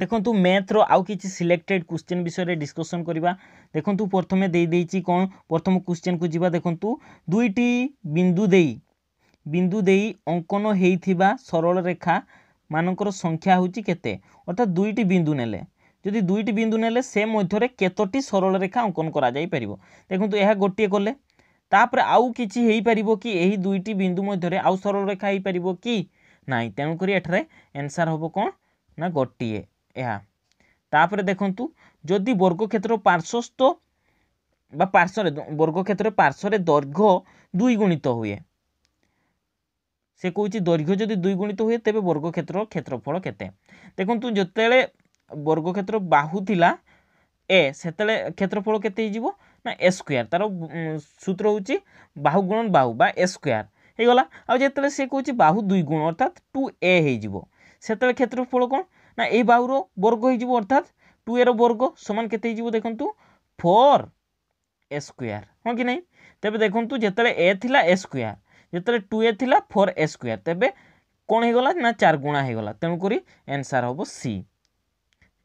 ଦେଖନ୍ତୁ ମ୍ୟାଥ୍ର ଆଉ କିଛି ସିଲେକ୍ଟେଡ଼୍ କ୍ୱେଶ୍ଚିନ୍ ବିଷୟରେ ଡିସ୍କସନ୍ କରିବା ଦେଖନ୍ତୁ ପ୍ରଥମେ ଦେଇଦେଇଛି କ'ଣ ପ୍ରଥମ କ୍ୱେଶ୍ଚିନ୍କୁ ଯିବା ଦେଖନ୍ତୁ ଦୁଇଟି ବିନ୍ଦୁ ଦେଇ ବିନ୍ଦୁ ଦେଇ ଅଙ୍କନ ହେଇଥିବା ସରଳ ରେଖା ମାନଙ୍କର ସଂଖ୍ୟା ହେଉଛି କେତେ ଅର୍ଥାৎ ଦୁଇଟି ବିନ୍ଦୁ ନେଲେ ଯଦି ଦୁଇଟି ବିନ୍ଦୁ ନେଲେ ସେ ମଧ୍ୟରେ କେତୋଟି ସରଳ ରେଖା ଅଙ୍କନ କରାଯାଇପାରିବ ଦେଖନ୍ତୁ ଏହା ଗୋଟିଏ କଲେ ତାପରେ ଆଉ କିଛି ହେଇପାରିବ କି ଏହି ଦୁଇଟି ବିନ୍ଦୁ ମଧ୍ୟରେ ଆଉ ସରଳ ରେଖା ହେଇପାରିବ କି ନାହିଁ ତେଣୁକରି ଏଠାରେ ଏନ୍ସାର୍ ହେବ କ'ଣ ନା ଗୋଟିଏ ଏହା ତାପରେ ଦେଖନ୍ତୁ ଯଦି ବର୍ଗକ୍ଷେତ୍ର ପାର୍ଶ୍ୱସ୍ଥ বা পার্শ্বরে বর্গক্ষেত্র পার্শ্বরে দৈর্ঘ্য দুই গুণিত হুয়ে সে কৌছি দৈর্ঘ্য যদি দুই গুণিত হুয়ে তেবে বর্গক্ষেত্র ক্ষেত্রফল কেতে দেখুন যেতবে বর্গক্ষেত্র বাহু লা এ সেতবে ক্ষেত্রফল কেতে হয়ে না এ স্কোয়ার তার সূত্র হচ্ছে বাহু গুণ বাহু বা এ স্কোয়ার হয়ে গলা আতবে সে কৌছি বাহু দুই গুণ অর্থাৎ টু এ হয়ে সেতবে ক্ষেত্রফল কোণ ନା ଏଇ ବାହୁର ବର୍ଗ ହେଇଯିବ ଅର୍ଥାତ୍ ଟୁ ଏର ବର୍ଗ ସମାନ କେତେ ହେଇଯିବ ଦେଖନ୍ତୁ ଫୋର୍ ଏ ସ୍କୋୟାର୍ ହଁ କି ନାହିଁ ତେବେ ଦେଖନ୍ତୁ ଯେତେବେଳେ ଏ ଥିଲା ଏ ସ୍କୋୟାର୍ ଯେତେବେଳେ ଟୁ ଏ ଥିଲା ଫୋର୍ ଏ ସ୍କୋୟାର୍ ତେବେ କ'ଣ ହେଇଗଲା ନା ଚାର ଗୁଣା ହେଇଗଲା ତେଣୁକରି ଏନ୍ସାର୍ ହେବ ସି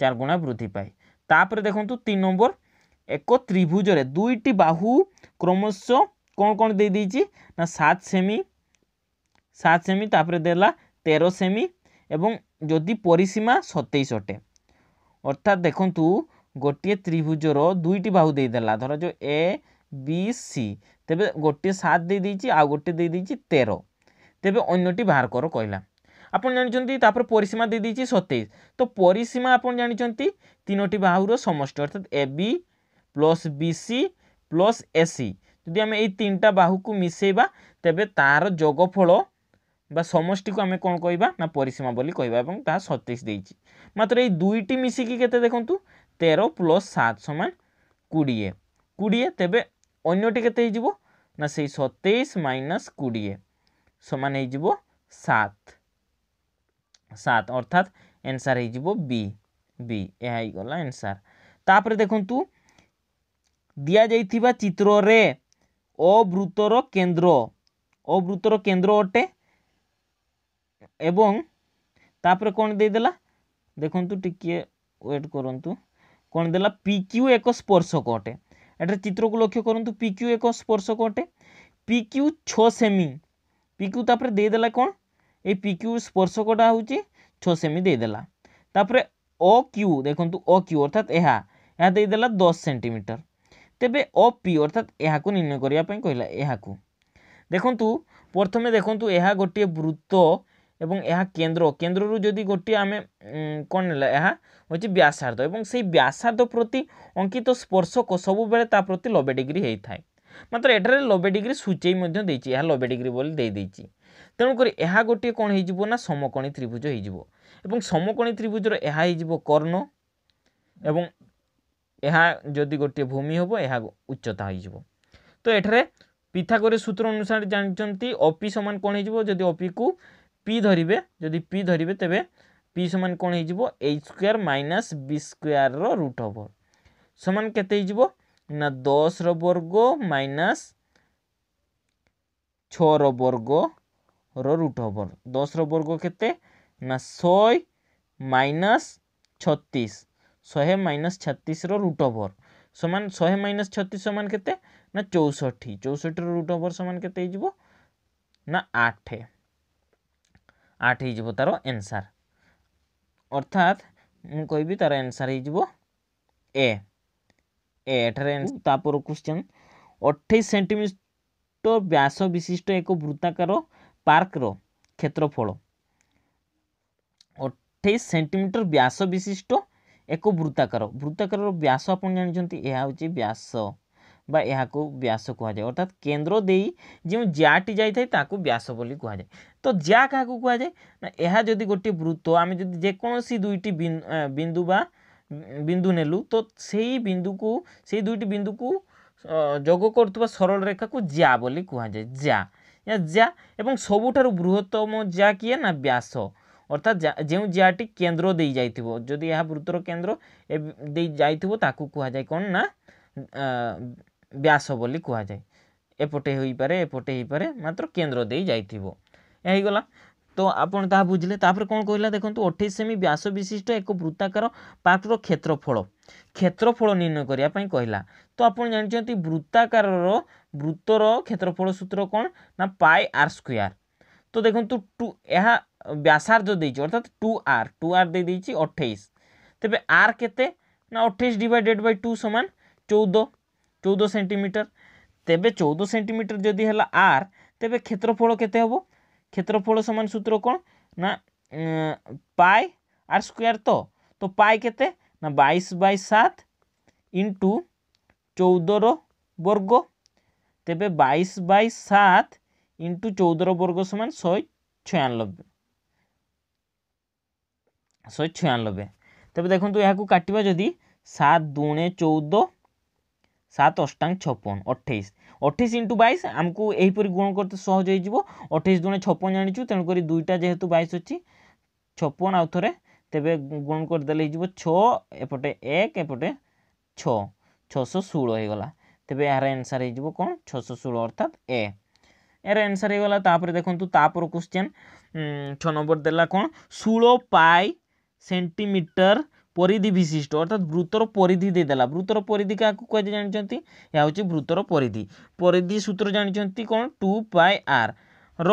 ଚାର ଗୁଣା ବୃଦ୍ଧି ପାଏ ତାପରେ ଦେଖନ୍ତୁ ତିନି ନମ୍ବର ଏକ ତ୍ରିଭୁଜରେ ଦୁଇଟି ବାହୁ କ୍ରମଶଃ କ'ଣ କ'ଣ ଦେଇଦେଇଛି ନା ସାତ ସେମି ସାତ ସେମି ତାପରେ ଦେଲା ତେର ସେମି ଏବଂ যদি পরিসীমা সতেইশ অটে অর্থাৎ দেখন্তু ଗୋଟିଏ ତ୍ରିଭୁଜର ଦୁଇଟି ବାହୁ ଦେଇଦେଲା ଧରାଯାଉ ଏ ବି ସି ତେବେ ଗୋଟିଏ ସାତ ଦେଇଦେଇଛି ଆଉ ଗୋଟିଏ ଦେଇଦେଇଛି ତେର ତେବେ ଅନ୍ୟଟି ବାହାର କର କହିଲା ଆପଣ ଜାଣିଛନ୍ତି ତାପରେ ପରିସୀମା ଦେଇଦେଇଛି ସତେଇଶ ତ ପରିସୀମା ଆପଣ ଜାଣିଛନ୍ତି ତିନୋଟି ବାହୁର ସମଷ୍ଟି ଅର୍ଥାତ୍ A B plus B C plus A C ଯଦି ଆମେ ଏଇ ତିନିଟା ବାହୁକୁ ମିଶାଇବା ତେବେ ତାହାର ଯୋଗଫଳ বা সমষ্টিকে আমি କ'ଣ କହିବା ନା ପରିସୀମା ବୋଲି କହିବା ଏବଂ ତାହା ସତେଇଶ ଦେଇଛି ମାତ୍ର ଏଇ ଦୁଇଟି ମିଶିକି କେତେ ଦେଖନ୍ତୁ ତେର ପ୍ଲସ୍ ସାତ ସମାନ କୋଡ଼ିଏ କୋଡ଼ିଏ ତେବେ ଅନ୍ୟଟି କେତେ ହେଇଯିବ ନା ସେଇ ସତେଇଶ ମାଇନସ୍ କୋଡ଼ିଏ ସମାନ ହେଇଯିବ ସାତ ସାତ ଅର୍ଥାତ୍ ଏନ୍ସାର୍ ହେଇଯିବ ବି ବି ଏହା ହେଇଗଲା ଏନ୍ସାର୍ ତାପରେ ଦେଖନ୍ତୁ ଦିଆଯାଇଥିବା ଚିତ୍ରରେ ଅବୃତର କେନ୍ଦ୍ର ଅବୃତର କେନ୍ଦ୍ର ଅଟେ ଏବଂ ତା'ପରେ କ'ଣ ଦେଇଦେଲା ଦେଖନ୍ତୁ ଟିକିଏ ୱେଟ୍ କରନ୍ତୁ କ'ଣ ଦେଲା ପି କ୍ୟୁ ଏକ ସ୍ପର୍ଶକ ଅଟେ ଏଠାରେ ଚିତ୍ରକୁ ଲକ୍ଷ୍ୟ କରନ୍ତୁ ପି କ୍ୟୁ ଏକ ସ୍ପର୍ଶକ ଅଟେ ପି କ୍ୟୁ ଛଅ ସେମି ପି କ୍ୟୁ ତା'ପରେ ଦେଇଦେଲା କ'ଣ ଏଇ ପି କ୍ୟୁ ସ୍ପର୍ଶକଟା ହେଉଛି ଛଅ ସେମି ଦେଇଦେଲା ତା'ପରେ ଓ କ୍ୟୁ ଦେଖନ୍ତୁ ଓ କ୍ୟୁ ଅର୍ଥାତ୍ ଏହା ଏହା ଦେଇଦେଲା ଦଶ ସେଣ୍ଟିମିଟର ତେବେ ଓ ପି ଅର୍ଥାତ୍ ଏହାକୁ ନିର୍ଣ୍ଣୟ କରିବା ପାଇଁ କହିଲା ଏହାକୁ ଦେଖନ୍ତୁ ପ୍ରଥମେ ଦେଖନ୍ତୁ ଏହା ଗୋଟିଏ ବୃତ୍ତ ଏବଂ ଏହା କେନ୍ଦ୍ର କେନ୍ଦ୍ରରୁ ଯଦି ଗୋଟିଏ ଆମେ କ'ଣ ହେଲା ଏହା ହେଉଛି ବ୍ୟାସାର୍ଦ୍ଧ ଏବଂ ସେଇ ବ୍ୟାସାର୍ଦ୍ଧ ପ୍ରତି ଅଙ୍କିତ ସ୍ପର୍ଶକ ସବୁବେଳେ ତା ପ୍ରତି ନବେ ଡିଗ୍ରୀ ହେଇଥାଏ ମାତ୍ର ଏଠାରେ ନବେ ଡିଗ୍ରୀ ସୂଚେଇ ମଧ୍ୟ ଦେଇଛି ଏହା ନବେ ଡିଗ୍ରୀ ବୋଲି ଦେଇଦେଇଛି ତେଣୁକରି ଏହା ଗୋଟିଏ କ'ଣ ହେଇଯିବ ନା ସମକୋଣୀ ତ୍ରିଭୁଜ ହେଇଯିବ ଏବଂ ସମକୋଣୀ ତ୍ରିଭୁଜର ଏହା ହେଇଯିବ କର୍ଣ୍ଣ ଏବଂ ଏହା ଯଦି ଗୋଟିଏ ଭୂମି ହେବ ଏହା ଉଚ୍ଚତା ହେଇଯିବ ତ ଏଠାରେ ପିଥାଗୋରୀ ସୂତ୍ର ଅନୁସାରେ ଜାଣିଛନ୍ତି ଅପି ସମାନ କ'ଣ ହେଇଯିବ ଯଦି ଅପିକୁ পি ধরবে যদি পি ধরবে তবে পি সমান কোণ হয়ে যাব এইচ স্কোয়ার মাইনাস বি স্কোয়ারর রুট হব সমান কেতে হয়ে যাব না দশর বর্গ মাইনাস ছর বর্গর রুট হব দশর বর্গ কেতে না শহে মাইনাস ছত্রিশ শহে মাইনাস ছত্রিশর রুট ওভর সমান শহে মাইনাস ছত্রিশ সমান কেতে না চৌষঠি চৌষঠির রুট ওভর সমান কেতে হয়ে যাব না আঠে আট হয়ে তার এনসার অর্থাৎ মু কবি তার এনসার হয়ে এ এঠার তাপর কোশ্চেন অঠেইশ সেটিমিটর ব্যাস বিশিষ্ট এক বৃত্তাকার পার্কর ক্ষেত্রফল অঠেইশ সেটিমিটর ব্যাস বিশিষ্ট এক বৃত্তাকার বৃত্তাকার ব্যাস আপনার জাঁচান এ হচ্ছে ব্যাস ବା ଏହାକୁ ବ୍ୟାସ କୁହାଯାଏ ଅର୍ଥାତ୍ କେନ୍ଦ୍ର ଦେଇ ଯେଉଁ ଜ୍ୟାଟି ଯାଇଥାଏ ତାହାକୁ ବ୍ୟାସ ବୋଲି କୁହାଯାଏ ତ ଜ୍ୟା କାହାକୁ କୁହାଯାଏ ନା ଏହା ଯଦି ଗୋଟିଏ ବୃତ୍ତ ଆମେ ଯଦି ଯେକୌଣସି ଦୁଇଟି ବିନ୍ଦୁ ବା ବିନ୍ଦୁ ନେଲୁ ତ ସେଇ ବିନ୍ଦୁକୁ ସେଇ ଦୁଇଟି ବିନ୍ଦୁକୁ ଯୋଗ କରୁଥିବା ସରଳ ରେଖାକୁ ଜ୍ୟା ବୋଲି କୁହାଯାଏ ଜ୍ୟା ଏହା ଜ୍ୟା ଏବଂ ସବୁଠାରୁ ବୃହତ୍ତମ ଜ୍ୟା କିଏ ନା ବ୍ୟାସ ଅର୍ଥାତ୍ ଯେଉଁ ଜ୍ୟାଟି କେନ୍ଦ୍ର ଦେଇ ଯାଇଥିବ ଯଦି ଏହା ବୃତ୍ତର କେନ୍ଦ୍ର ଦେଇ ଯାଇଥିବ ତାକୁ କୁହାଯାଏ କ'ଣ ନା ବ୍ୟାସ ବୋଲି କୁହାଯାଏ ଏପଟେ ହୋଇପାରେ ଏପଟେ ହୋଇପାରେ ମାତ୍ର କେନ୍ଦ୍ର ଦେଇ ଯାଇଥିବ ଏହା ହେଇଗଲା ତ ଆପଣ ତାହା ବୁଝିଲେ ତାପରେ କ'ଣ କହିଲା ଦେଖନ୍ତୁ ଅଠେଇଶ ସେମି ବ୍ୟାସ ବିଶିଷ୍ଟ ଏକ ବୃତ୍ତାକାର ପାର୍କର କ୍ଷେତ୍ରଫଳ କ୍ଷେତ୍ରଫଳ ନିର୍ଣ୍ଣୟ କରିବା ପାଇଁ କହିଲା ତ ଆପଣ ଜାଣିଛନ୍ତି ବୃତ୍ତାକାରର ବୃତ୍ତର କ୍ଷେତ୍ରଫଳ ସୂତ୍ର କ'ଣ ନା ପାଏ ଆର୍ ସ୍କୋୟାର ତ ଦେଖନ୍ତୁ ଟୁ ଏହା ବ୍ୟାସାର୍ଦ୍ଧ ଦେଇଛି ଅର୍ଥାତ୍ ଟୁ ଆର୍ ଟୁ ଆର୍ ଦେଇଦେଇଛି ଅଠେଇଶ ତେବେ ଆର୍ କେତେ ନା ଅଠେଇଶ ଡିଭାଇଡେଡ଼୍ ବାଇ ଟୁ ସମାନ ଚଉଦ चौदह सेन्टीमिटर तेज चौदह सेन्टीमिटर जदि है आर तेज क्षेत्रफल के क्षेत्रफल सामान सूत्र कौन ना पाए आर स्क्वयर तो तो पाय के बैश बत इंटु चौदर वर्ग तेज बैश बत इंटु चौदर वर्ग सामान शह छयानबे शह छयानबे तेज देखो तो यहाँ काटा जदि सात दुणे चौदह সাত অষ্টাং ছপন অঠেইশ অঠেইশ ইন্টু বাইশ আমি এইপরি গুণ করতে সহজ হয়ে অঠেইশ দুণে ছপন জাঁচু তেমকরি দুইটা যেহেতু বাইশ অছি ছপন আউ থরে তেবে গুণ করেদেলে হয়ে ছ এপটে এক এপটে ছ ছশো ষোলো হয়েগলা তেবে এর আনসার হয়ে যাব কোণ ছশো ষোলো অর্থাৎ এ এর আনসার হয়েগলা তাপরে দেখুন তাপর কোশ্চেন ছ নম্বর দেলা কোণ ষোলো পাই সেন্টিমিটর পরিধি বিশিষ্ট অর্থাৎ বৃত্তর পরিধি দেদেলা বৃত্তর পরিধি কাহু কুহাযায় জাঁচান ଏହା ହେଉଛି ବୃତ୍ତର ପରିଧି ପରିଧି ସୂତ୍ର ଜାଣିଛନ୍ତି କ'ଣ ଟୁ ପାଏ ଆର୍ ର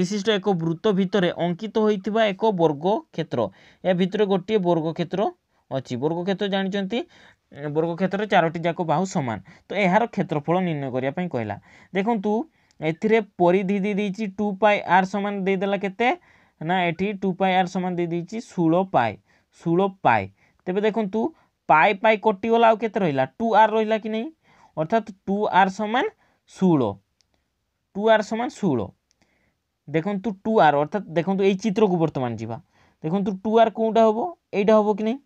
ବିଶିଷ୍ଟ ଏକ ବୃତ୍ତ ଭିତରେ ଅଙ୍କିତ ହୋଇଥିବା ଏକ ବର୍ଗକ୍ଷେତ୍ର ଏହା ଭିତରେ ଗୋଟିଏ ବର୍ଗକ୍ଷେତ୍ର ଅଛି ବର୍ଗକ୍ଷେତ୍ର ଜାଣିଛନ୍ତି ବର୍ଗକ୍ଷେତ୍ରରେ ଚାରୋଟି ଯାକ ବାହୁ ସମାନ ତ ଏହାର କ୍ଷେତ୍ରଫଳ ନିର୍ଣ୍ଣୟ କରିବା ପାଇଁ କହିଲା ଦେଖନ୍ତୁ ଏଥିରେ ପରିଧି ଦେଇଦେଇଛି ଟୁ ପାଏ ଆର୍ ସମାନ ଦେଇଦେଲା କେତେ ନା ଏଠି ଟୁ ପାଏ ଆର୍ ସମାନ ଦେଇଦେଇଛି ଷୋହଳ ପାଏ ষোল পাই ତେବେ ଦେଖନ୍ତୁ ପାଏ ପାଏ କଟିଗଲା ଆଉ କେତେ ରହିଲା ଟୁ ଆର୍ ରହିଲା କି ନାହିଁ ଅର୍ଥାତ୍ ଟୁ ଆର୍ ସମାନ ଷୋହଳ ଟୁ ଆର୍ ସମାନ ଷୋହଳ ଦେଖନ୍ତୁ ଟୁ ଆର୍ ଅର୍ଥାତ୍ ଦେଖନ୍ତୁ ଏଇ ଚିତ୍ରକୁ ବର୍ତ୍ତମାନ ଯିବା ଦେଖନ୍ତୁ ଟୁ ଆର୍ କେଉଁଟା ହେବ ଏଇଟା ହେବ କି ନାହିଁ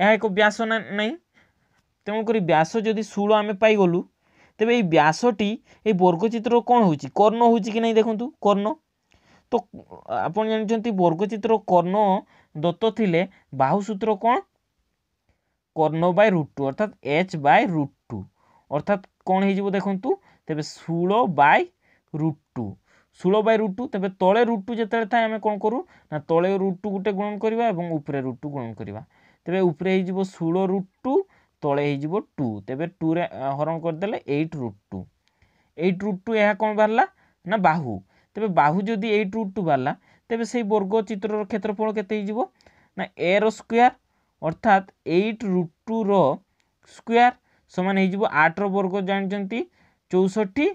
ଏହା ଏକ ବ୍ୟାସ ନାହିଁ ତେଣୁକରି ବ୍ୟାସ ଯଦି ଷୋହଳ ଆମେ ପାଇଗଲୁ ତେବେ ଏଇ ବ୍ୟାସଟି ଏଇ ବର୍ଗଚିତ୍ର କ'ଣ ହେଉଛି କର୍ଣ୍ଣ ହେଉଛି କି ନାହିଁ ଦେଖନ୍ତୁ କର୍ଣ୍ଣ ତ ଆପଣ ଜାଣିଛନ୍ତି ବର୍ଗଚିତ୍ର କର୍ଣ୍ଣ দত্ত থিলে বাহু সূত্র কোণ কর্ণ বাই রুট টু অর্থাৎ এচ বাই রুট টু অর্থাৎ কোণ হয়ে যাব দেখুন তেবে ষোল বাই রুট টু ষোল বাই রুট টু তেবে তলে রুট টু যেতবে থাকে আমি কোণ করু না তলে রুট টু গোটে গুণন করা এবং উপরে রুট টু গুণন করা তেবে উপরে হয়ে যাব ষোল রুট টু তলে হয়ে যাব টু তেবে রে হরণ করেদেলে eight root two eight root two কোণ বাহারা না বাহু তবে বাহু যদি এইট রুট টু বাহারা ତେବେ ସେଇ ବର୍ଗ ଚିତ୍ରର କ୍ଷେତ୍ରଫଳ କେତେ ହେଇଯିବ ନା ଏର ସ୍କୋୟାର ଅର୍ଥାତ ଏଇଟ୍ ରୁଟ୍ ଟୁର ସ୍କୋୟାର ସମାନ ହେଇଯିବ ଆଠର ବର୍ଗ ଜାଣିଛନ୍ତି ଚଉଷଠି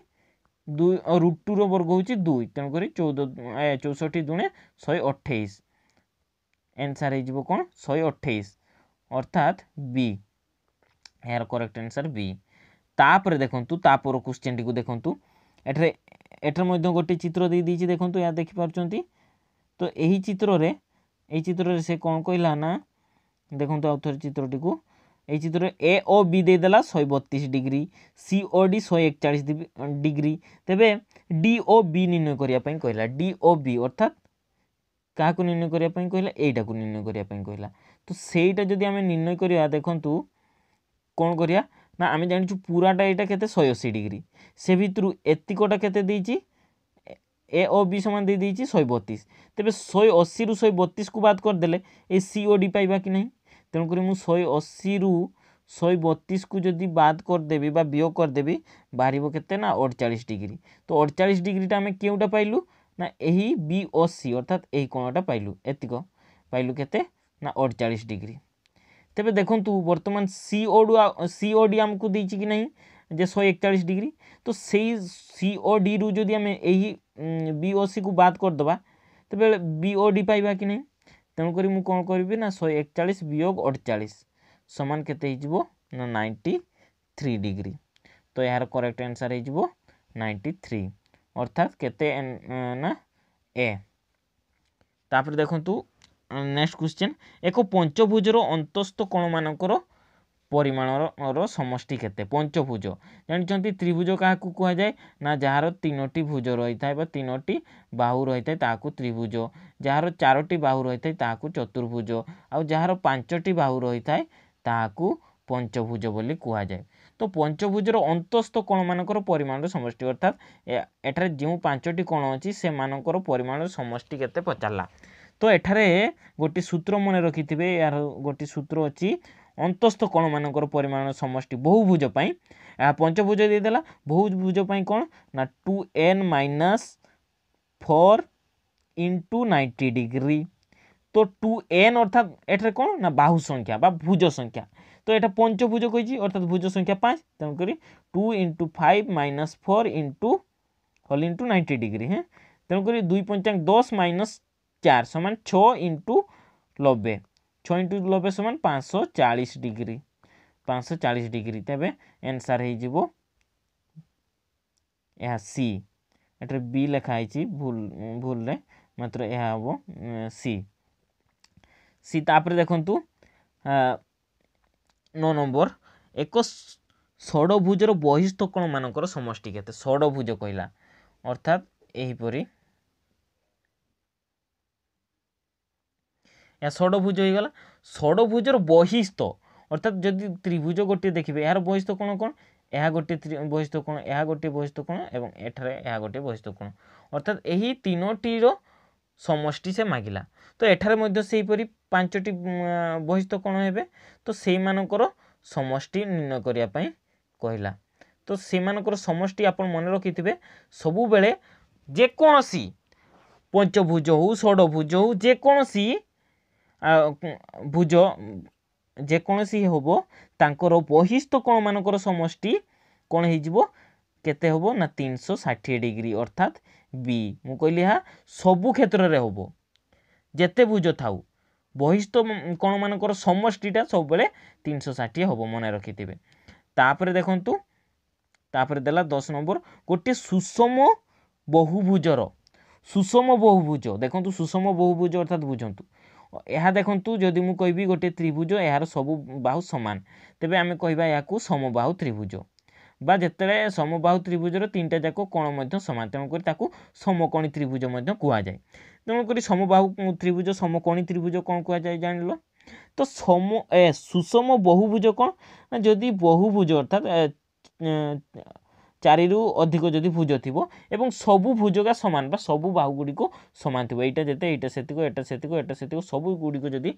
ଦୁଇ ରୁଟ୍ ଟୁର ବର୍ଗ ହେଉଛି ଦୁଇ ତେଣୁକରି ଚଉଦ ଚଉଷଠି ଦୁଣେ ଶହେ ଅଠେଇଶ ଏନ୍ସାର୍ ହେଇଯିବ କ'ଣ ଶହେ ଅଠେଇଶ ଅର୍ଥାତ୍ ବି ଏହାର କରେକ୍ଟ ଆନ୍ସର୍ ବି ତାପରେ ଦେଖନ୍ତୁ ତାପର କୋଶ୍ଚିନ୍ଟିକୁ ଦେଖନ୍ତୁ ଏଠାରେ ଏଠାରେ ମଧ୍ୟ ଗୋଟିଏ ଚିତ୍ର ଦେଇଦେଇଛି ଦେଖନ୍ତୁ ଏହା ଦେଖିପାରୁଛନ୍ତି ତ ଏହି ଚିତ୍ରରେ ଏହି ଚିତ୍ରରେ ସେ କ'ଣ କହିଲା ନା ଦେଖନ୍ତୁ ଆଉ ଥରେ ଚିତ୍ରଟିକୁ ଏହି ଚିତ୍ରରେ ଏ ଓ ବି ଦେଇଦେଲା ଶହେ ବତିଶ ଡିଗ୍ରୀ ସି ଓ ଡି ଶହେ ଏକଚାଳିଶ ଡିଗ୍ରୀ ତେବେ ଡି ଓ ବି ନିର୍ଣ୍ଣୟ କରିବା ପାଇଁ କହିଲା ଡି ଓ ବି ଅର୍ଥାତ୍ କାହାକୁ ନିର୍ଣ୍ଣୟ କରିବା ପାଇଁ କହିଲା ଏଇଟାକୁ ନିର୍ଣ୍ଣୟ କରିବା ପାଇଁ କହିଲା ତ ସେଇଟା ଯଦି ଆମେ ନିର୍ଣ୍ଣୟ କରିବା ଦେଖନ୍ତୁ କ'ଣ କରିବା ନା ଆମେ ଜାଣିଛୁ ପୁରାଟା ଏଇଟା କେତେ ଶହେ ଅଶୀ ଡିଗ୍ରୀ ସେ ଭିତରୁ ଏତିକଟା କେତେ ଦେଇଛି ए ओ बी समान दे दी शहे बतीस तेरे शहे अशी रु शहे बतीस को बात करदे ये सी ओ डी पाइबा कि ना तेणुक मुझे शहे अशी रु शहे बतीस को जदि बात करदेवि वियोग करदेवि बाहर के अड़चाश डिग्री तो अड़चाश डिग्रीटा आम क्योंटा पाइलु ना यही बी ओ सी अर्थात यही कोणटा पाइल एतिक पाइल के अड़चाश डिग्री तेरे देखू बर्तमान सीओ ओ डू डी आमको देना যে শহে একচাশ ডিগ্রি তো সেই সিওডি রু आम यही ବିଓସି କୁ ବାଦ୍ କରିଦେବା ତେବେ ବିଓଡି ପାଇବା କି ନାହିଁ ତେଣୁକରି ମୁଁ କ'ଣ କରିବି ନା ଶହେ ଏକଚାଳିଶ ବିୟୋଗ ଅଠଚାଳିଶ ସମାନ କେତେ ହେଇଯିବ ନା ନାଇଣ୍ଟି ଥ୍ରୀ ଡିଗ୍ରୀ ତ ଏହାର କରେକ୍ଟ ଆନ୍ସର୍ ହେଇଯିବ ନାଇଣ୍ଟି ଥ୍ରୀ ଅର୍ଥାତ୍ କେତେ ନା ଏ ତାପରେ ଦେଖନ୍ତୁ ନେକ୍ସଟ କ୍ୱେଶ୍ଚିନ୍ ଏକ ପଞ୍ଚଭୁଜର ଅନ୍ତସ୍ଥ କୋଣମାନଙ୍କର ପରିମାଣର ସମଷ୍ଟି କେତେ ପଞ୍ଚଭୁଜ ଜାଣିଛନ୍ତି ତ୍ରିଭୁଜ କାହାକୁ କୁହାଯାଏ ନା ଯାହାର ତିନୋଟି ଭୁଜ ରହିଥାଏ ବା ତିନୋଟି ବାହୁ ରହିଥାଏ ତାହାକୁ ତ୍ରିଭୁଜ ଯାହାର ଚାରୋଟି ବାହୁ ରହିଥାଏ ତାହାକୁ ଚତୁର୍ଭୁଜ ଆଉ ଯାହାର ପାଞ୍ଚଟି ବାହୁ ରହିଥାଏ ତାହାକୁ ପଞ୍ଚଭୁଜ ବୋଲି କୁହାଯାଏ ତ ପଞ୍ଚଭୁଜର ଅନ୍ତସ୍ଥ କୋଣମାନଙ୍କର ପରିମାଣର ସମଷ୍ଟି ଅର୍ଥାତ୍ ଏଠାରେ ଯେଉଁ ପାଞ୍ଚଟି କୋଣ ଅଛି ସେମାନଙ୍କର ପରିମାଣର ସମଷ୍ଟି କେତେ ପଚାରିଲା ତ ଏଠାରେ ଗୋଟିଏ ସୂତ୍ର ମନେ ରଖିଥିବେ ଏହାର ଗୋଟିଏ ସୂତ୍ର ଅଛି ଅନ୍ତସ୍ଥ କୋଣମାନଙ୍କର ପରିମାଣର ସମଷ୍ଟି ବହୁଭୁଜ ପାଇଁ ପଞ୍ଚଭୁଜ ଦେଇଦେଲା ବହୁଭୁଜ ପାଇଁ କ'ଣ ନା two N minus four into ninety degree তো টু এন অর্থাৎ এটার কোণ না বাহু সংখ্যা বা ভুজ সংখ্যা তো এটা পঞ্চভুজ কইছি অর্থাৎ ভুজ সংখ্যা পাঁচ তেমনি two into five minus four into হল ইন্টু নাইনটি ডিগ্রি হ্যাঁ তেমনি দুই পঞ্চাঙ্গ দশ মাইনাস চার সমান ছ ইন্টু নব্বে ছয় ইন্টু নবে সমান পাঁচশো চাশ ডিগ্রি পাঁচশো চাশ ডিগ্রি তবে এনসার হয়ে যাব ଏହା ସି ଏଠାରେ ବି ଲେଖା ହେଇଛି ଭୁଲ ଭୁଲରେ ମାତ୍ର ଏହା ହେବ ସି ସି ତାପରେ ଦେଖନ୍ତୁ ନଅ ନମ୍ବର ଏକ ଷଡ଼ଭୁଜର ବହିସ୍ଥ କୋଣମାନଙ୍କର ସମଷ୍ଟି କେତେ ଷଡ଼ଭୁଜ କହିଲା ଅର୍ଥାତ୍ ଏହିପରି ষড়ভুজ হয়ে ষড়ভুজর বহিস্থ অর্থাৎ যদি ত্রিভুজ গোটি দেখবে এর বহিস্থ কোণ কোণ ଏହା ଗୋଟିଏ ବହିସ୍ଥ କୋଣ ଏହା ଗୋଟିଏ ବହିସ୍ଥ କୋଣ ଏବଂ ଏଠାରେ ଏହା ଗୋଟିଏ ବହିସ୍ଥ କୋଣ ଅର୍ଥାତ୍ ଏହି ତିନୋଟିର ସମଷ୍ଟି ସେ ମାଗିଲା ତ ଏଠାରେ ମଧ୍ୟ ସେହିପରି ପାଞ୍ଚଟି ବହିସ୍ଥ କୋଣ ହେବେ ତ ସେଇମାନଙ୍କର ସମଷ୍ଟି ନିର୍ଣ୍ଣୟ କରିବା ପାଇଁ କହିଲା ତ ସେମାନଙ୍କର ସମଷ୍ଟି ଆପଣ ମନେ ରଖିଥିବେ ସବୁବେଳେ ଯେକୌଣସି ପଞ୍ଚଭୁଜ ହେଉ ଷଡ଼ଭୁଜ ହେଉ ଯେକୌଣସି ଭୁଜ ଯେକୌଣସି ହେବ ତାଙ୍କର ବହିସ୍ଥ କୋଣମାନଙ୍କର ସମଷ୍ଟି କ'ଣ ହେଇଯିବ କେତେ ହେବ ନା ତିନିଶହ ଷାଠିଏ ଡିଗ୍ରୀ ଅର୍ଥାତ୍ ବି ମୁଁ କହିଲି ଏହା ସବୁ କ୍ଷେତ୍ରରେ ହେବ ଯେତେ ଭୁଜ ଥାଉ ବହିସ୍ଥ କୋଣମାନଙ୍କର ସମଷ୍ଟିଟା ସବୁବେଳେ ତିନିଶହ ଷାଠିଏ ହେବ ମନେ ରଖିଥିବେ ତାପରେ ଦେଖନ୍ତୁ ତାପରେ ଦେଲା ଦଶ ନମ୍ବର ଗୋଟିଏ ସୁଷମ ବହୁଭୁଜର ସୁଷମ ବହୁଭୁଜ ଦେଖନ୍ତୁ ସୁଷମ ବହୁଭୁଜ ଅର୍ଥାତ୍ ବୁଝନ୍ତୁ ଏହା ଦେଖନ୍ତୁ ଯଦି ମୁଁ କହିବି ଗୋଟେ ତ୍ରିଭୁଜ ଏହାର ସବୁ ବାହୁ ସମାନ ତେବେ ଆମେ କହିବା ଏହାକୁ ସମବାହୁ ତ୍ରିଭୁଜ ବା ଯେତେବେଳେ ସମବାହୁ ତ୍ରିଭୁଜର ତିନିଟା ଯାକ କୋଣ ମଧ୍ୟ ସମାନ ତେଣୁକରି ତାକୁ ସମକୋଣୀ ତ୍ରିଭୁଜ ମଧ୍ୟ କୁହାଯାଏ ତେଣୁକରି ସମବାହୁ ତ୍ରିଭୁଜ ସମକୋଣୀ ତ୍ରିଭୁଜ କ'ଣ କୁହାଯାଏ ଜାଣିଲ ତ ସମ ଏ ସୁଷମ ବହୁଭୁଜ କ'ଣ ଯଦି ବହୁଭୁଜ ଅର୍ଥାତ୍ ଚାରିରୁ ଅଧିକ ଯଦି ଭୁଜ ଥିବ ଏବଂ ସବୁ ଭୁଜଗା ସମାନ ବା ସବୁ ବାହୁଗୁଡ଼ିକୁ ସମାନ ଥିବ ଏଇଟା ଯେତେ ଏଇଟା ସେତିକ ଏଇଟା ସେତିକ ଏଇଟା ସେତିକ ସବୁଗୁଡ଼ିକ ଯଦି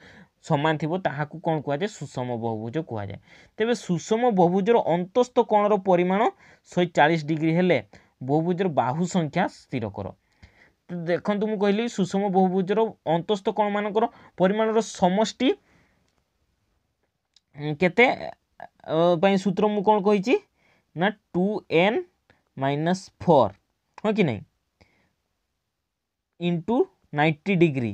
ସମାନ ଥିବ ତାହାକୁ କ'ଣ କୁହାଯାଏ ସୁଷମ ବହୁଭୁଜ କୁହାଯାଏ ତେବେ ସୁଷମ ବହୁଭୁଜର ଅନ୍ତସ୍ଥ କୋଣର ପରିମାଣ ଶହେ ଚାଳିଶ ଡିଗ୍ରୀ ହେଲେ ବହୁଭୁଜର ବାହୁ ସଂଖ୍ୟା ସ୍ଥିର କର ଦେଖନ୍ତୁ ମୁଁ କହିଲି ସୁଷମ ବହୁଭୁଜର ଅନ୍ତସ୍ଥ କୋଣମାନଙ୍କର ପରିମାଣର ସମଷ୍ଟି କେତେ ପାଇଁ ସୂତ୍ର ମୁଁ କ'ଣ କହିଛି না টু এন মাইনাস ফোর হয় কি নাই ইন্টু নাইন্টি ডিগ্রি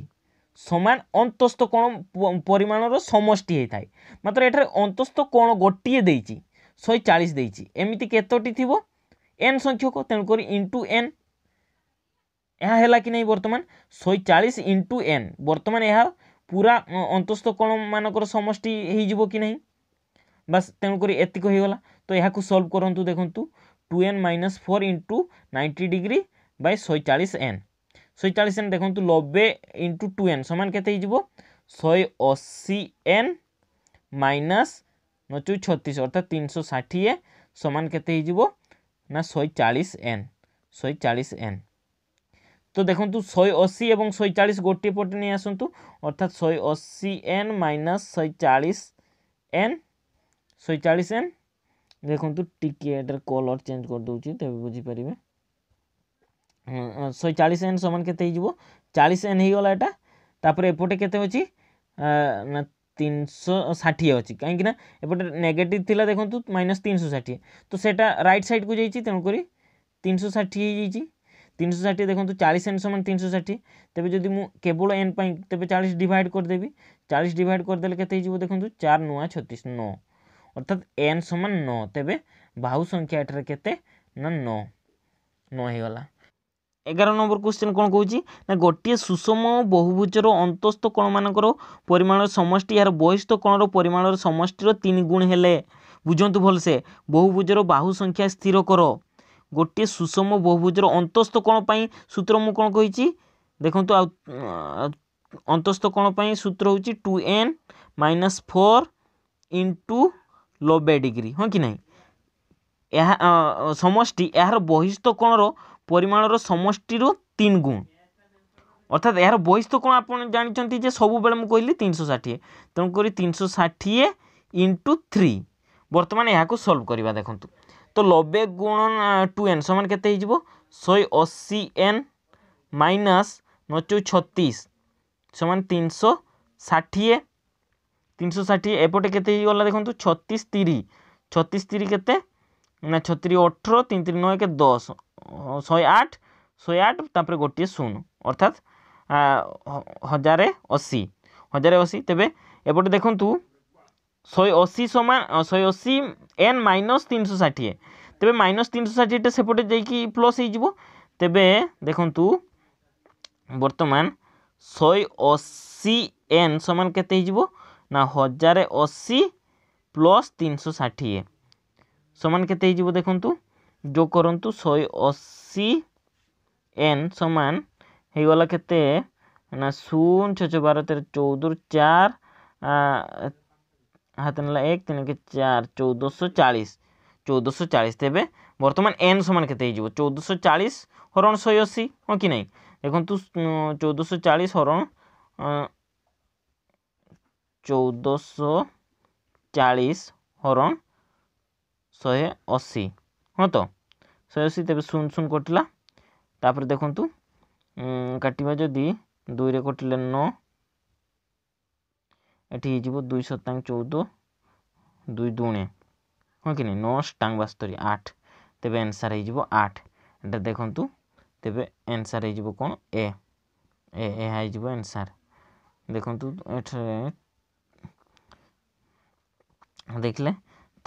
সমান অন্তস্থ কোণ পরিমাণর সমষ্টি হয়ে মাত্র এটার অন্তস্থ কোণ গোটিয়ে দিয়েছি শহে চাশ দিয়েছি এমিতি কতটি থিব এন সংখ্যক তেমকরি ইন্টু এন ଏହା ହେଲା କି ନାହିଁ ବର୍ତ୍ତମାନ ଶହେ ଚାଳିଶ ଇଣ୍ଟୁ ଏନ୍ ବର୍ତ୍ତମାନ ଏହା ପୁରା ଅନ୍ତସ୍ଥ କୋଣମାନଙ୍କର ସମଷ୍ଟି ହେଇଯିବ କି ନାହିଁ ବାସ୍ ତେଣୁକରି ଏତିକ ହେଇଗଲା ତ ଏହାକୁ ସଲ୍ଭ କରନ୍ତୁ ଦେଖନ୍ତୁ two N minus four into ninety degree by ଶହେଚାଳିଶ ଏନ୍ ଶହେଚାଳିଶ ଏନ୍ ଦେଖନ୍ତୁ ନବେ ଇଣ୍ଟୁ ଟୁ ଏନ୍ ସମାନ କେତେ ହେଇଯିବ ଶହେ ଅଶୀ ଏନ୍ ମାଇନସ୍ ନଚୁ ଛତିଶ ଅର୍ଥାତ୍ ତିନିଶହ ଷାଠିଏ ସମାନ କେତେ ହେଇଯିବ ନା ଶହେଚାଳିଶ ଏନ୍ ଶହେଚାଳିଶ ଏନ୍ তো দেখুন শহে অশী এবং শহে চাশ গোটিয়ে পটে নিয়ে আসন্তু অর্থাৎ শহে অশী এন মাইনাস শহে চাশ এন শহে চাশ এন ଦେଖନ୍ତୁ ଟିକିଏ ଏଟାର କଲର୍ ଚେଞ୍ଜ କରିଦେଉଛି ତେବେ ବୁଝିପାରିବେ ଶହେ ଚାଳିଶ ଏନ୍ ସମାନ କେତେ ହେଇଯିବ ଚାଳିଶ ଏନ୍ ହେଇଗଲା ଏଇଟା ତାପରେ ଏପଟେ କେତେ ଅଛି ନା ତିନିଶହ ଷାଠିଏ ଅଛି କାହିଁକି ନା ଏପଟେ ନେଗେଟିଭ୍ ଥିଲା ଦେଖନ୍ତୁ ମାଇନସ୍ ତିନିଶହ ଷାଠିଏ ତ ସେଇଟା ରାଇଟ୍ ସାଇଡ଼୍କୁ ଯାଇଛି ତେଣୁକରି ତିନିଶହ ଷାଠିଏ ହେଇଯାଇଛି ତିନିଶହ ଷାଠିଏ ଦେଖନ୍ତୁ ଚାଳିଶ ଏନ୍ ସମାନ ତିନିଶହ ଷାଠିଏ ତେବେ ଯଦି ମୁଁ କେବଳ ଏନ୍ ପାଇଁ ତେବେ ଚାଳିଶ ଡିଭାଇଡ଼ କରିଦେବି ଚାଳିଶ ଡିଭାଇଡ଼ କରିଦେଲେ କେତେ ହେଇଯିବ ଦେଖନ୍ତୁ ଚାରି ନୂଆ ଛତିଶ ନଅ অর্থাৎ এন সমান ন তেবে বাহু সংখ্যা এটার কেতে না ন ন হয়েগলা এগার নম্বর কোশ্চেন কোণ কৌছি না গোটিয়ে সুষম বহুভুজর অন্তস্থ কোণ মানকর পরিমাণর সমষ্টি এর বহিষ্ঠ কোণর পরিমাণর সমষ্টির তিন গুণ হলে বুঝতু ভালসে বহুভুজর বাহু সংখ্যা স্থির কর গোটিয়ে সুষম বহুভুজর অন্তস্থ কোণ পাই সূত্র মু কোণ কইছি দেখুন আ অন্তস্থ কোণ পাই সূত্র হচ্ছে two N minus four into ନବେ ଡିଗ୍ରୀ ହଁ କି ନାହିଁ ଏହା ସମଷ୍ଟି ଏହାର ବହିସ୍ଥ କୋଣର ପରିମାଣର ସମଷ୍ଟିରୁ ତିନି ଗୁଣ ଅର୍ଥାତ୍ ଏହାର ବହିସ୍ଥ କୋଣ ଆପଣ ଜାଣିଛନ୍ତି ଯେ ସବୁବେଳେ ମୁଁ କହିଲି ତିନିଶହ ଷାଠିଏ ତେଣୁକରି ତିନିଶହ ଷାଠିଏ ଇଣ୍ଟୁ ଥ୍ରୀ ବର୍ତ୍ତମାନ ଏହାକୁ ସଲ୍ଭ କରିବା ଦେଖନ୍ତୁ ତ ନବେ ଗୁଣ ଟୁ ଏନ୍ ସମାନ କେତେ ହେଇଯିବ ଶହେ ଅଶୀ ଏନ୍ ମାଇନସ୍ ନଚଉ ଛତିଶ ସମାନ ତିନିଶହ ଷାଠିଏ তিনশো ষাঠিয়ে এপটে কেতে ହେଇଗଲା ଦେଖନ୍ତୁ ଛତିଶ ତିରି ଛତିଶ ତିରି କେତେ ନା ଛତିରି ଅଠର ତିନି ତିନି ନଅକେ ଦଶ ଶହେ ଆଠ ଶହେ ଆଠ ତାପରେ ଗୋଟିଏ ଶୂନ ଅର୍ଥାତ୍ ହଜାରେ ଅଶୀ ହଜାରେ ଅଶୀ ତେବେ ଏପଟେ ଦେଖନ୍ତୁ ଶହେ ଅଶୀ ସମାନ ଶହେ ଅଶୀ ଏନ୍ ମାଇନସ୍ ତିନିଶହ ଷାଠିଏ ତେବେ ମାଇନସ୍ ତିନିଶହ ଷାଠିଏଟା ସେପଟେ ଯାଇକି ପ୍ଲସ୍ ହେଇଯିବ ତେବେ ଦେଖନ୍ତୁ ବର୍ତ୍ତମାନ ଶହେ ଅଶୀ ଏନ୍ ସମାନ କେତେ ହେଇଯିବ ନା ହଜାରେ ଅଶୀ ପ୍ଲସ୍ ତିନିଶହ ଷାଠିଏ ସମାନ କେତେ ହେଇଯିବ ଦେଖନ୍ତୁ ଯୋଗ କରନ୍ତୁ ଶହେ ଅଶୀ ଏନ୍ ସମାନ ହେଇଗଲା କେତେ ନା ଶୂନ ଛଅ ଛଅ ବାର ତେର ଚଉଦ ଚାର ହାତ ନେଲା ଏକ ତିନିକି ଚାର ଚଉଦଶହ ଚାଳିଶ ଚଉଦଶହ ଚାଳିଶ ତେବେ ବର୍ତ୍ତମାନ ଏନ୍ ସମାନ କେତେ ହେଇଯିବ ଚଉଦଶହ ଚାଳିଶ ହରଣ ଶହେ ଅଶୀ ହଁ କି ନାହିଁ ଦେଖନ୍ତୁ ଚଉଦଶହ ଚାଳିଶ ହରଣ ଚଉଦଶହ ଚାଳିଶ ହରଣ ଶହେ ଅଶୀ ହଁ ତ ଶହେ ଅଶୀ ତେବେ ଶୂନ ଶୂନ କଟିଲା ତାପରେ ଦେଖନ୍ତୁ କାଟିବା ଯଦି ଦୁଇରେ କଟିଲେ ନଅ ଏଠି ହେଇଯିବ ଦୁଇ ଶତାଙ୍ଗ ଚଉଦ ଦୁଇ ଦୁଣେ ହଁ କି ନାହିଁ ନଅ ଷ୍ଟାଙ୍ଗ ବାସ୍ତରୀ ଆଠ ତେବେ ଏନ୍ସାର୍ ହେଇଯିବ ଆଠ ଏଇଟା ଦେଖନ୍ତୁ ତେବେ ଏନ୍ସାର୍ ହେଇଯିବ କ'ଣ ଏ ଏ ଏହା ହେଇଯିବ ଏନ୍ସାର୍ ଦେଖନ୍ତୁ ଏଠାରେ ଦେଖିଲେ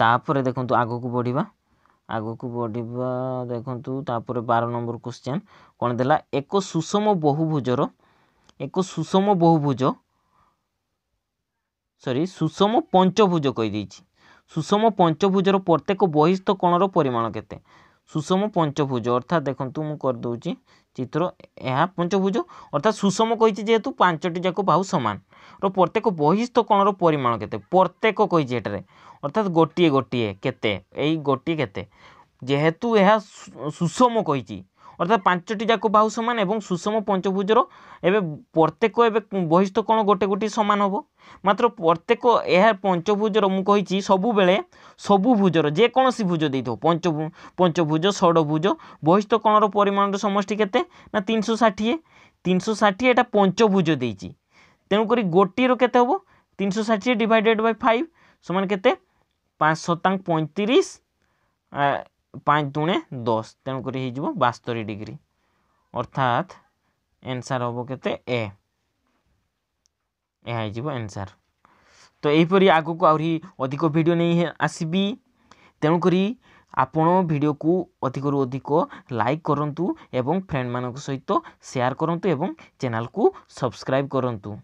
ତାପରେ ଦେଖନ୍ତୁ ଆଗକୁ ବଢ଼ିବା ଆଗକୁ ବଢ଼ିବା ଦେଖନ୍ତୁ ତାପରେ ବାର ନମ୍ବର କୋଶ୍ଚିନ୍ କ'ଣ ଦେଲା ଏକ ସୁଷମ ବହୁଭୁଜର ଏକ ସୁଷମ ବହୁଭୁଜ ସରି ସୁଷମ ପଞ୍ଚଭୁଜ କହିଦେଇଛି ସୁଷମ ପଞ୍ଚଭୁଜର ପ୍ରତ୍ୟେକ ବହିସ୍ଥ କୋଣର ପରିମାଣ କେତେ সুষম পঞ্চভুজ অর্থাৎ দেখন্তু মু করে দেউছি চিত্র ଏହା ପଞ୍ଚଭୁଜ ଅର୍ଥାତ୍ ସୁଷମ କହିଛି ଯେହେତୁ ପାଞ୍ଚଟି ଯାକ ବାହୁ ସମାନ ର ପ୍ରତ୍ୟେକ ବହିସ୍ଥ କୋଣର ପରିମାଣ କେତେ ପ୍ରତ୍ୟେକ କହିଛି ଏଠାରେ ଅର୍ଥାତ୍ ଗୋଟିଏ ଗୋଟିଏ କେତେ ଏଇ ଗୋଟିଏ କେତେ ଯେହେତୁ ଏହା ସୁଷମ କହିଛି অর্থাৎ ପାଞ୍ଚଟି ଯାକ ବାହୁ ସମାନ ଏବଂ ସୁଷମ ପଞ୍ଚଭୁଜର ଏବେ ପ୍ରତ୍ୟେକ ଏବେ ବହିସ୍ଥ କୋଣ ଗୋଟେ ଗୋଟି ସମାନ ହେବ ମାତ୍ର ପ୍ରତ୍ୟେକ ଏହା ପଞ୍ଚଭୁଜର ମୁଁ କହିଛି ସବୁବେଳେ ସବୁ ଭୁଜର ଯେକୌଣସି ଭୁଜ ଦେଇଥିବ ପଞ୍ଚ ପଞ୍ଚଭୁଜ ଷଡ଼ଭୁଜ ବହିସ୍ଥ କୋଣର ପରିମାଣର ସମଷ୍ଟି କେତେ ନା ତିନିଶହ ଷାଠିଏ ତିନିଶହ ଷାଠିଏ ଏଇଟା ପଞ୍ଚଭୁଜ ଦେଇଛି ତେଣୁକରି ଗୋଟିଏର କେତେ ହେବ তিনশো ষাঠিয়ে ডিভাইডেড বাই ফাইভ সমান কেতে পাঁচ শতাং পঁয়ত্রিশ ପାଞ୍ଚ ଦୁଣେ ଦଶ ତେଣୁକରି ହେଇଯିବ ବାସ୍ତରୀ ଡିଗ୍ରୀ ଅର୍ଥାତ୍ ଏନ୍ସାର୍ ହେବ କେତେ ଏ ଏହା ହେଇଯିବ ଏନ୍ସାର୍ ତ ଏହିପରି ଆଗକୁ ଆହୁରି ଅଧିକ ଭିଡ଼ିଓ ନେଇ ଆସିବି ତେଣୁକରି ଆପଣ ଭିଡ଼ିଓକୁ ଅଧିକରୁ ଅଧିକ ଲାଇକ୍ କରନ୍ତୁ ଏବଂ ଫ୍ରେଣ୍ଡମାନଙ୍କ ସହିତ ସେୟାର୍ କରନ୍ତୁ ଏବଂ ଚ୍ୟାନେଲ୍କୁ ସବସ୍କ୍ରାଇବ୍ କରନ୍ତୁ